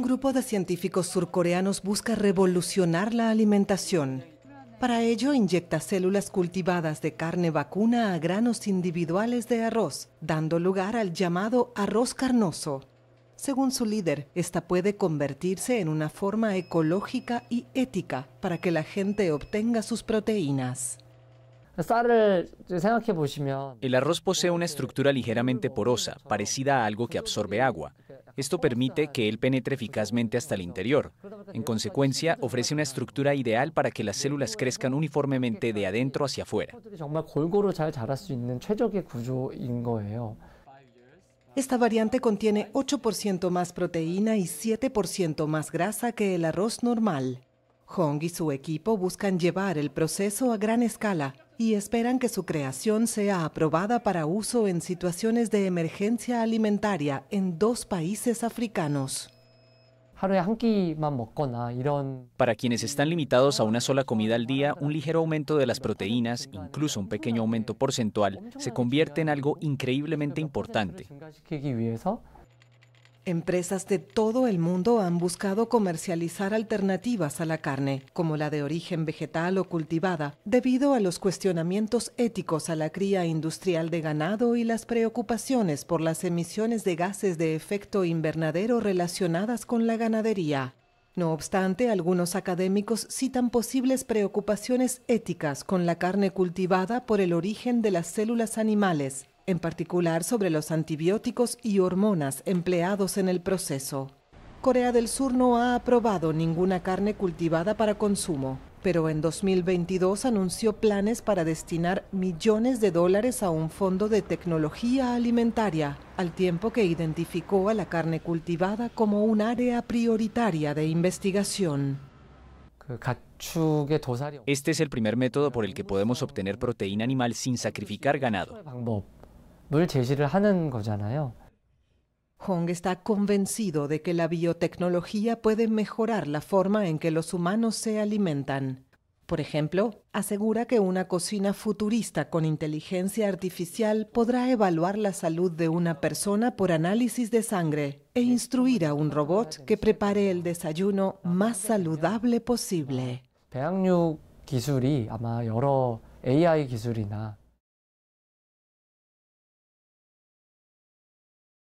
Un grupo de científicos surcoreanos busca revolucionar la alimentación. Para ello inyecta células cultivadas de carne vacuna a granos individuales de arroz, dando lugar al llamado arroz carnoso. Según su líder, esta puede convertirse en una forma ecológica y ética para que la gente obtenga sus proteínas. El arroz posee una estructura ligeramente porosa, parecida a algo que absorbe agua. Esto permite que él penetre eficazmente hasta el interior. En consecuencia, ofrece una estructura ideal para que las células crezcan uniformemente de adentro hacia afuera. Esta variante contiene 8% más proteína y 7% más grasa que el arroz normal. Hong y su equipo buscan llevar el proceso a gran escala y esperan que su creación sea aprobada para uso en situaciones de emergencia alimentaria en dos países africanos. Para quienes están limitados a una sola comida al día, un ligero aumento de las proteínas, incluso un pequeño aumento porcentual, se convierte en algo increíblemente importante. Empresas de todo el mundo han buscado comercializar alternativas a la carne, como la de origen vegetal o cultivada, debido a los cuestionamientos éticos a la cría industrial de ganado y las preocupaciones por las emisiones de gases de efecto invernadero relacionadas con la ganadería. No obstante, algunos académicos citan posibles preocupaciones éticas con la carne cultivada por el origen de las células animales, en particular sobre los antibióticos y hormonas empleados en el proceso. Corea del Sur no ha aprobado ninguna carne cultivada para consumo, pero en 2022 anunció planes para destinar millones de dólares a un fondo de tecnología alimentaria, al tiempo que identificó a la carne cultivada como un área prioritaria de investigación. Este es el primer método por el que podemos obtener proteína animal sin sacrificar ganado. Hong está convencido de que la biotecnología puede mejorar la forma en que los humanos se alimentan. Por ejemplo, asegura que una cocina futurista con inteligencia artificial podrá evaluar la salud de una persona por análisis de sangre e instruir a un robot que prepare el desayuno más saludable posible. AI